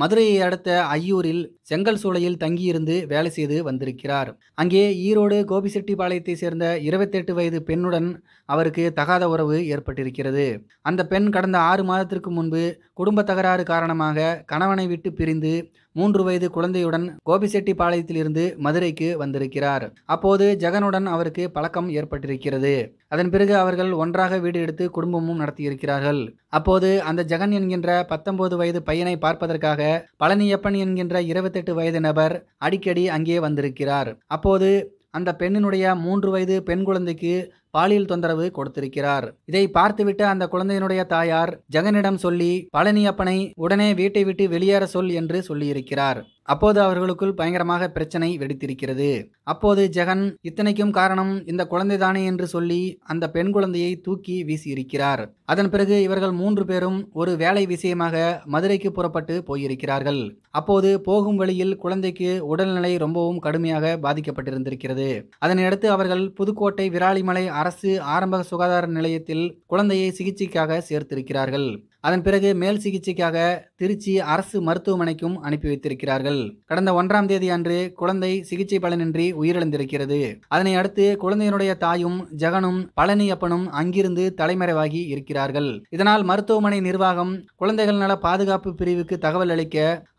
மதுரையை அடுத்த ஐயூரில் செங்கல் சூளையில் தங்கியிருந்து வேலை செய்து வந்திருக்கிறார் அங்கே ஈரோடு கோபிசெட்டிபாளையத்தை சேர்ந்த இருபத்தெட்டு வயது பெண்ணுடன் அவருக்கு தகாத உறவு ஏற்பட்டிருக்கிறது அந்த பெண் கடந்த ஆறு மாதத்திற்கு முன்பு குடும்ப தகராறு காரணமாக கணவனை விட்டு பிரிந்து மூன்று வயது குழந்தையுடன் கோபிசெட்டிப்பாளையத்திலிருந்து மதுரைக்கு வந்திருக்கிறார் அப்போது ஜெகனுடன் அவருக்கு பழக்கம் ஏற்பட்டிருக்கிறது அதன் பிறகு அவர்கள் ஒன்றாக வீடு எடுத்து குடும்பமும் நடத்தியிருக்கிறார்கள் அப்போது அந்த ஜெகன் என்கின்ற பத்தொன்பது வயது பையனை பார்ப்பதற்காக பழனியப்பன் என்கின்ற இருபத்தெட்டு வயது நபர் அடிக்கடி அங்கே வந்திருக்கிறார் அப்போது அந்த பெண்ணினுடைய மூன்று வயது பெண் குழந்தைக்கு பாலியல் தொந்தரவு கொடுத்திருக்கிறார் இதை பார்த்துவிட்டு அந்த குழந்தையினுடைய தாயார் ஜெகனிடம் சொல்லி பழனியப்பனை உடனே வீட்டை விட்டு வெளியேற சொல் என்று சொல்லியிருக்கிறார் அப்போது அவர்களுக்குள் பயங்கரமாக பிரச்சனை வெடித்திருக்கிறது அப்போது ஜெகன் இத்தனைக்கும் காரணம் இந்த குழந்தைதானே என்று சொல்லி அந்த பெண் குழந்தையை தூக்கி வீசியிருக்கிறார் அதன் பிறகு இவர்கள் மூன்று பேரும் ஒரு வேலை விஷயமாக மதுரைக்கு புறப்பட்டு போயிருக்கிறார்கள் அப்போது போகும் வழியில் குழந்தைக்கு உடல்நிலை ரொம்பவும் கடுமையாக பாதிக்கப்பட்டிருந்திருக்கிறது அதனையடுத்து அவர்கள் புதுக்கோட்டை விராலிமலை அரசு ஆரம்ப சுகாதார நிலையத்தில் குழந்தையை சிகிச்சைக்காக சேர்த்திருக்கிறார்கள் அதன் பிறகு மேல் சிகிச்சைக்காக திருச்சி அரசு மருத்துவமனைக்கும் அனுப்பி வைத்திருக்கிறார்கள் கடந்த ஒன்றாம் தேதி அன்று குழந்தை சிகிச்சை பலனின்றி உயிரிழந்திருக்கிறது அதனை அடுத்து குழந்தையினுடைய தாயும் ஜெகனும் பழனியப்பனும் அங்கிருந்து தலைமறைவாகி இருக்கிறார்கள் இதனால் மருத்துவமனை நிர்வாகம் குழந்தைகள் நல பாதுகாப்பு பிரிவுக்கு தகவல் அளிக்க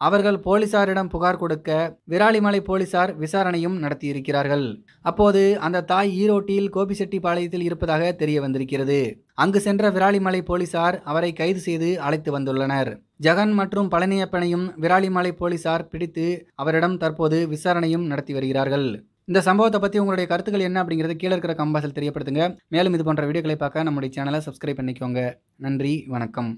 அவர்கள் போலீசாரிடம் புகார் கொடுக்க விராலிமலை போலீசார் விசாரணையும் நடத்தியிருக்கிறார்கள் அப்போது அந்த தாய் ஈரோட்டில் கோபிசெட்டி பாளையத்தில் இருப்பதாக தெரிய வந்திருக்கிறது அங்கு சென்ற விராலிமலை போலீசார் அவரை கைது செய்து செய்து அழைத்து வந்துள்ளனர் ஜெகன் மற்றும் பழனியப்பனையும் விராலிமலை போலீசார் பிடித்து அவரிடம் தற்போது விசாரணையும் நடத்தி வருகிறார்கள் இந்த சம்பவத்தை பற்றி உங்களுடைய கருத்துக்கள் என்ன அப்படிங்கிறது கீழே இருக்கிற கம்பாசில் தெரியப்படுத்துங்க மேலும் இது போன்ற வீடியோக்களை பார்க்க நம்முடைய சேனலை சப்ஸ்கிரைப் பண்ணிக்கோங்க நன்றி வணக்கம்